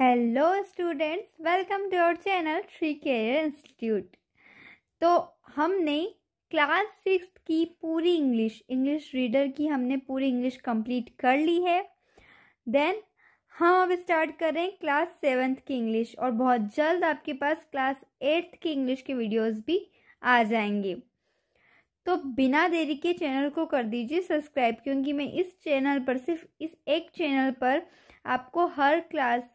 Hello students welcome to your channel Shri care institute तो हमने class six की पूरी इंग्लिश इंग्लिश रीडर की हमने पूरी इंग्लिश कंप्लीट कर ली है देन हम अब स्टार्ट कर रहे हैं क्लास सेवन्थ की इंग्लिश और बहुत जल्द आपके पास क्लास एट्थ की इंग्लिश के वीडियोस भी आ जाएंगे तो बिना देरी के चैनल को कर दीजिए सब्सक्राइब क्योंकि मैं इस चैनल पर सिर्फ इस एक चैनल पर आपको हर क्लास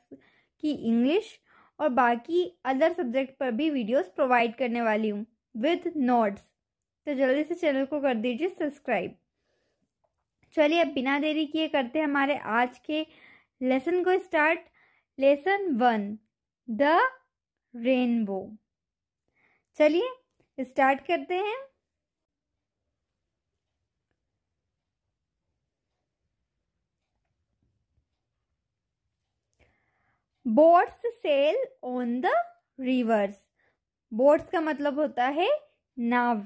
की इंग्लिश और बाकी अदर सब्जेक्ट पर भी वीडियोस प्रोवाइड करने वाली हूँ विद नोट्स तो जल्दी से चैनल को कर दीजिए सब्सक्राइब चलिए अब बिना देरी किए करते हैं हमारे आज के लेसन को start lesson one the rainbow चलिए स्टार्ट करते हैं boats sail on the rivers boats का मतलब होता है नाव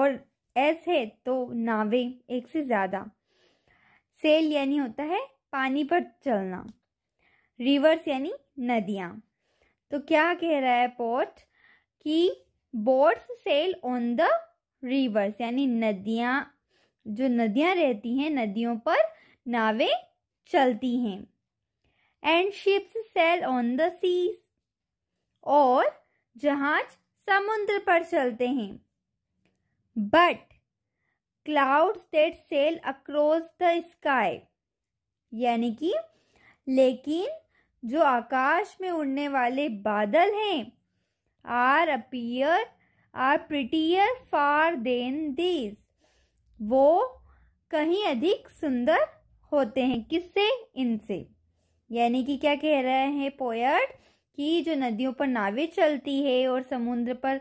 और एस है तो नावे एक से ज़्यादा सेल यानी होता है पानी पर चलना रिवर्स यानी नदियां तो क्या कह रहा है पोर्ट कि boats sail on the rivers यानी नदियां जो नदियां रहती हैं नदियों पर नावे चलती हैं and ships sail on the seas और जहाज समुद्र पर चलते हैं but cloud that sail across the sky यानी कि लेकिन जो आकाश में उड़ने वाले बादल हैं are appear are prettier far than these वो कहीं अधिक सुंदर होते हैं किससे इनसे यानी कि क्या कह रहे हैं पोयट कि जो नदियों पर नावें चलती है और समुद्र पर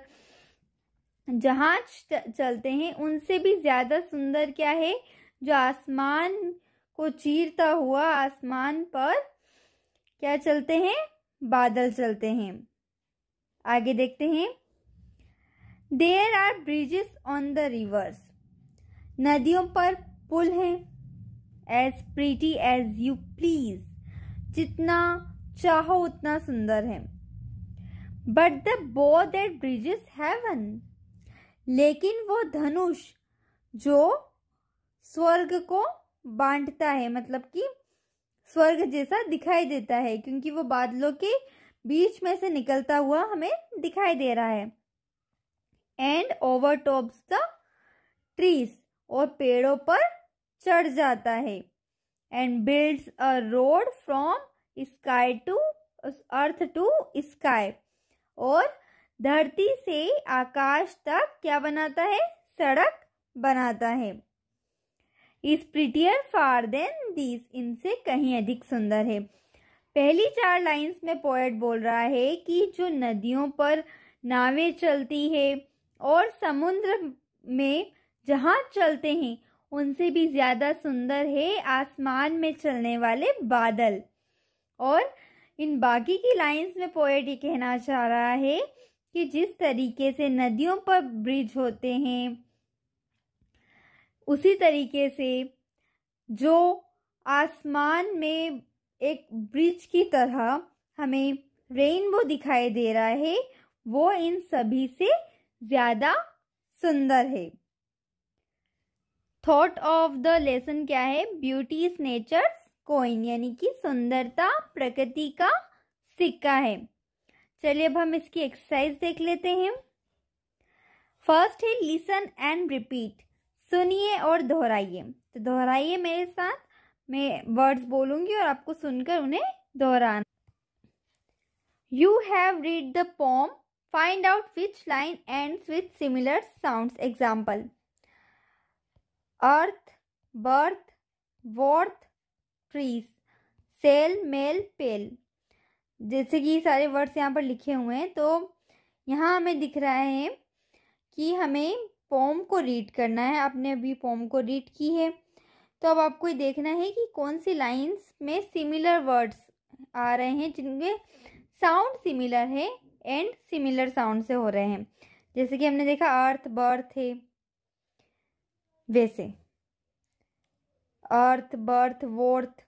जहाज चलते हैं उनसे भी ज्यादा सुंदर क्या है जो आसमान को चीरता हुआ आसमान पर क्या चलते हैं बादल चलते हैं आगे देखते हैं there are bridges on the rivers नदियों पर पुल हैं as pretty as you please जितना चाहो उतना सुंदर है but the bow that bridges heaven लेकिन वो धनुष जो स्वर्ग को बांटता है मतलब कि स्वर्ग जैसा दिखाई देता है क्योंकि वो बादलों के बीच में से निकलता हुआ हमें दिखाई दे रहा है and overtops the trees और पेड़ों पर चढ़ जाता है and builds a road from sky to earth to sky और धरती से आकाश तक क्या बनाता है सड़क बनाता है इस प्रिटियर फार देन दीज इनसे कहीं अधिक सुंदर है पहली चार लाइंस में पोएट बोल रहा है कि जो नदियों पर नावें चलती है और समुद्र में जहाँ चलते हैं उनसे भी ज़्यादा सुंदर है आसमान में चलने वाले बादल और इन बाकी की लाइंस में पोएट ये कहना चाह रहा है कि जिस तरीके से नदियों पर ब्रिज होते हैं उसी तरीके से जो आसमान में एक ब्रिज की तरह हमें रेनबो दिखाई दे रहा है वो इन सभी से ज़्यादा सुंदर है थॉट ऑफ द लेसन क्या है ब्यूटी इज नेचर कोइन यानी कि सुंदरता प्रकृति का सिक्का है चलिए अब हम इसकी एक्सरसाइज देख लेते हैं फर्स्ट है लिसन एंड रिपीट सुनिए और दोहराइए तो दोहराइए मेरे साथ मैं वर्ड्स बोलूंगी और आपको सुनकर उन्हें दोहराना you have read the poem find out which line end with similar sound example earth birth worth trees sail mail pale जैसे कि सारे वर्ड्स यहाँ पर लिखे हुए हैं तो यहाँ हमें दिख रहा है कि हमें पोम को रीड करना है आपने अभी पोम को रीड की है तो अब आपको ये देखना है कि कौन सी लाइंस में सिमिलर वर्ड्स आ रहे हैं जिनके साउंड सिमिलर है एंड सिमिलर साउंड से हो रहे हैं जैसे कि हमने देखा अर्थ बर्थ है वैसे earth birth worth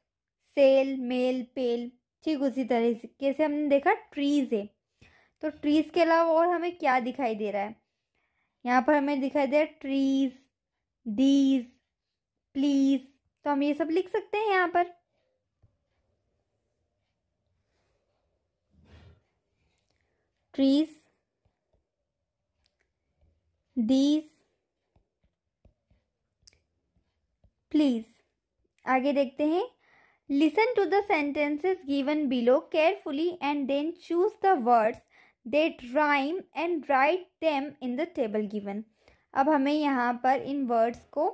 sail mail pale ठीक उसी तरह से कैसे हमने देखा ट्रीज है तो ट्रीज के अलावा और हमें क्या दिखाई दे रहा है यहाँ पर हमें दिखाई दे रहा है ट्रीज डीज प्लीज तो हम ये सब लिख सकते हैं यहाँ पर ट्रीज डीज प्लीज आगे देखते हैं listen to the given below carefully and then choose the words that rhyme and write them in the table given अब हमें यहाँ पर इन वर्ड्स को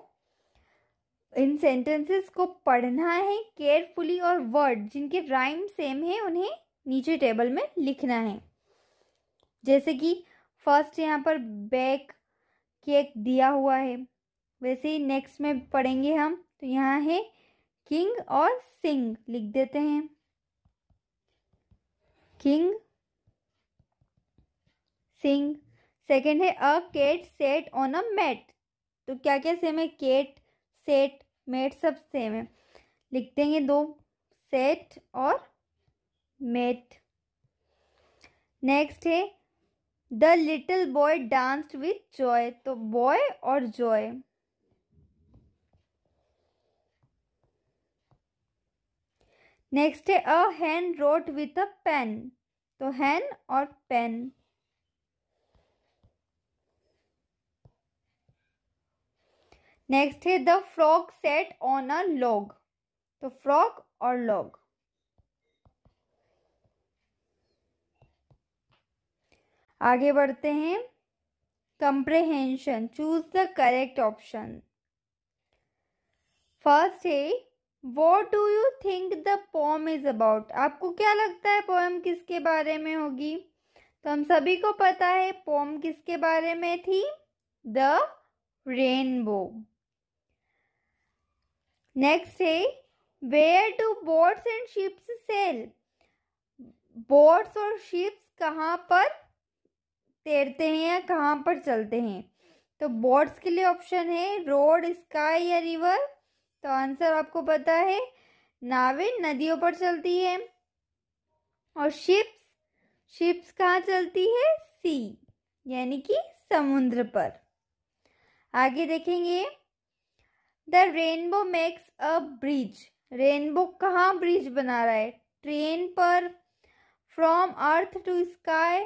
इन सेंटेंसेस को पढ़ना है केयरफुली और वर्ड जिनके राइम सेम है उन्हें नीचे टेबल में लिखना है जैसे कि फर्स्ट यहाँ पर बैक केक दिया हुआ है वैसे ही नेक्स्ट में पढ़ेंगे हम तो यहाँ है किंग और सिंह लिख देते हैं किंग सिंह सेकेंड है a cat sat on a mat तो क्या क्या सेम है केट सेट मेट सब सेम है लिख देंगे दो सेट और मेट नेक्स्ट है the little boy danced with joy तो बॉय और जॉय नेक्स्ट है a hen wrote with a pen तो हैन और पेन नेक्स्ट है the frog sat on a log तो फ्रॉक और लॉग आगे बढ़ते हैं comprehension choose the correct option first है what do you think the poem is about आपको क्या लगता है पोएम किसके बारे में होगी तो हम सभी को पता है पोम किसके बारे में थी द रेनबो नेक्स्ट है where do boats and ships sail boats और शिप्स कहाँ पर तैरते हैं या कहाँ पर चलते हैं तो बोट्स के लिए ऑप्शन है रोड स्काई या रिवर तो आंसर आपको पता है नावें नदियों पर चलती है और शिप्स शिप्स कहाँ चलती है सी यानी कि समुद्र पर आगे देखेंगे the rainbow makes a bridge rainbow कहाँ ब्रिज बना रहा है ट्रेन पर फ्रॉम अर्थ टू स्काई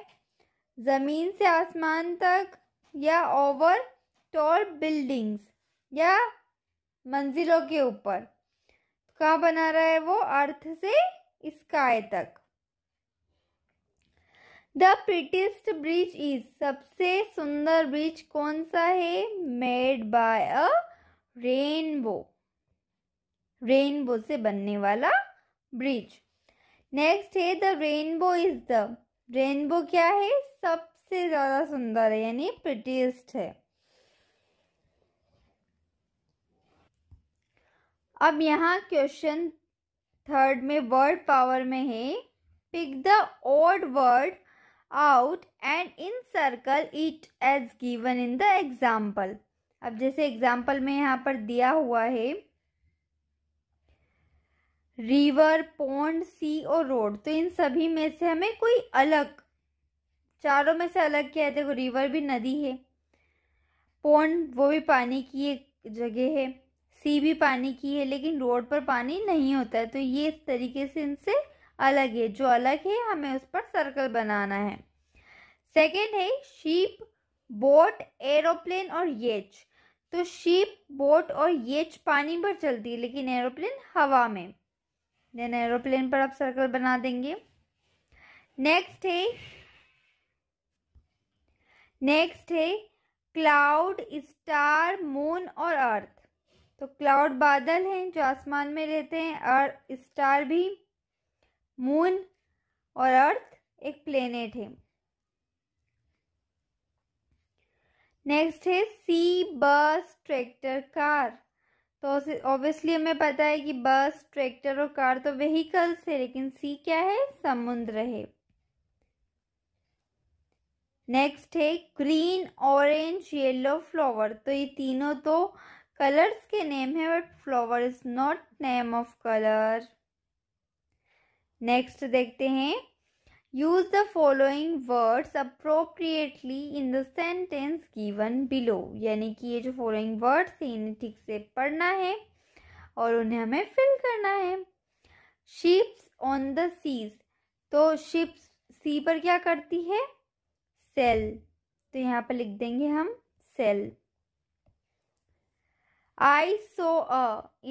ज़मीन से आसमान तक या ओवर टॉल बिल्डिंग्स या मंजिलों के ऊपर कहा बना रहा है वो अर्थ से स्काई तक द प्रिटेस्ट ब्रिज इज सबसे सुंदर ब्रिज कौन सा है made by a rainbow rainbow से बनने वाला ब्रिज नेक्स्ट है the rainbow is the rainbow क्या है सबसे ज्यादा सुंदर है यानी प्रिटेस्ट है अब यहाँ क्वेश्चन थर्ड में वर्ड पावर में है pick the odd word out and in circle it as given in the example अब जैसे एग्जाम्पल में यहाँ पर दिया हुआ है रिवर पोंड सी और रोड तो इन सभी में से हमें कोई अलग चारों में से अलग क्या है देखो रिवर भी नदी है पोंड वो भी पानी की एक जगह है सी भी पानी की है लेकिन रोड पर पानी नहीं होता है तो ये इस तरीके से इनसे अलग है जो अलग है हमें उस पर सर्कल बनाना है सेकेंड है शीप बोट एरोप्लेन और येच तो शीप बोट और येच पानी पर चलती है लेकिन एरोप्लेन हवा में देन एरोप्लेन पर आप सर्कल बना देंगे नेक्स्ट है नेक्स्ट है क्लाउड स्टार मून और अर्थ तो क्लाउड बादल हैं जो आसमान में रहते हैं और स्टार भी मून और अर्थ एक प्लेनेट है नेक्स्ट है सी बस ट्रैक्टर कार तो ऑब्वियसली हमें पता है कि बस ट्रैक्टर और कार तो व्हीकल्स है लेकिन सी क्या है समुद्र है नेक्स्ट है ग्रीन ऑरेंज येलो फ्लावर तो ये तीनों तो कलर्स के नेम है but flower is not name of colour next देखते हैं use the following words appropriately in the sentence given below यानी कि ये जो फॉलोइंग वर्ड्स हैं इन्हें ठीक से पढ़ना है और उन्हें हमें फिल करना है शिप्स ऑन द सीज तो शिप्स सी पर क्या करती है सेल तो यहाँ पर लिख देंगे हम sail I saw a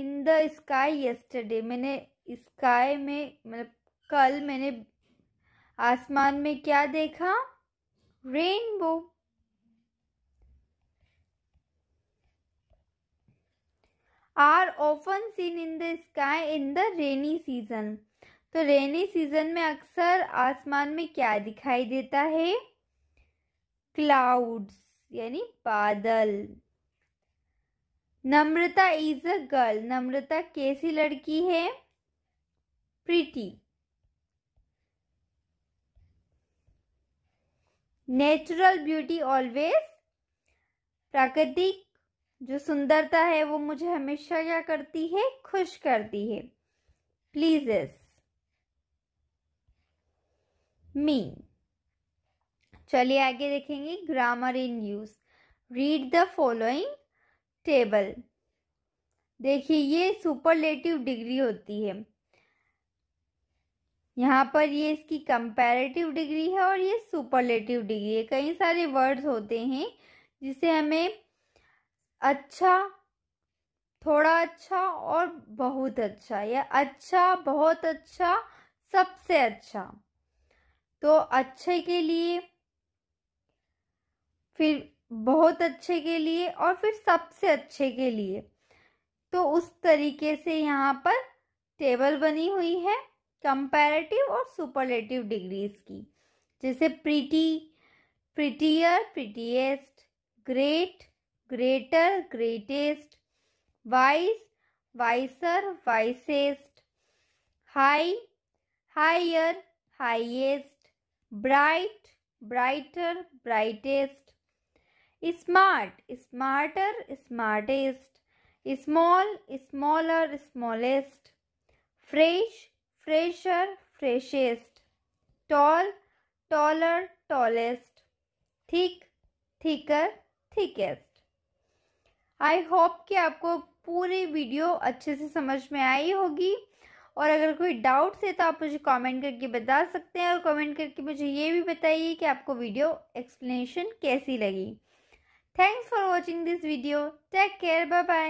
in the sky yesterday मैंने स्काई में मतलब कल मैंने आसमान में क्या देखा rainbow are often seen in the sky in the rainy season तो रेनी सीजन में अक्सर आसमान में क्या दिखाई देता है क्लाउड्स यानी बादल नम्रता इज अ गर्ल नम्रता कैसी लड़की है प्रीटी नेचुरल ब्यूटी ऑलवेज प्राकृतिक जो सुंदरता है वो मुझे हमेशा क्या करती है खुश करती है प्लीजेस मी चलिए आगे देखेंगे grammar in use read the following table देखिए ये सुपरलेटिव डिग्री होती है यहाँ पर ये इसकी कंपैरेटिव डिग्री है और ये सुपरलेटिव डिग्री है कई सारे वर्ड्स होते हैं जिसे हमें अच्छा थोड़ा अच्छा और बहुत अच्छा या अच्छा बहुत अच्छा सबसे अच्छा तो अच्छे के लिए फिर बहुत अच्छे के लिए और फिर सबसे अच्छे के लिए तो उस तरीके से यहाँ पर टेबल बनी हुई है कंपैरेटिव और सुपरलेटिव डिग्रीज की जैसे pretty prettier prettiest great greater greatest wise wiser wisest high higher highest bright brighter brightest smart smarter smartest small smaller smallest fresh fresher freshest tall taller tallest thick thicker thickest I hope कि आपको पूरी video अच्छे से समझ में आई होगी और अगर कोई डाउट्स है तो आप मुझे कमेंट करके बता सकते हैं और कमेंट करके मुझे ये भी बताइए कि आपको वीडियो एक्सप्लेनेशन कैसी लगी Thanks for watching this video. Take care. Bye bye.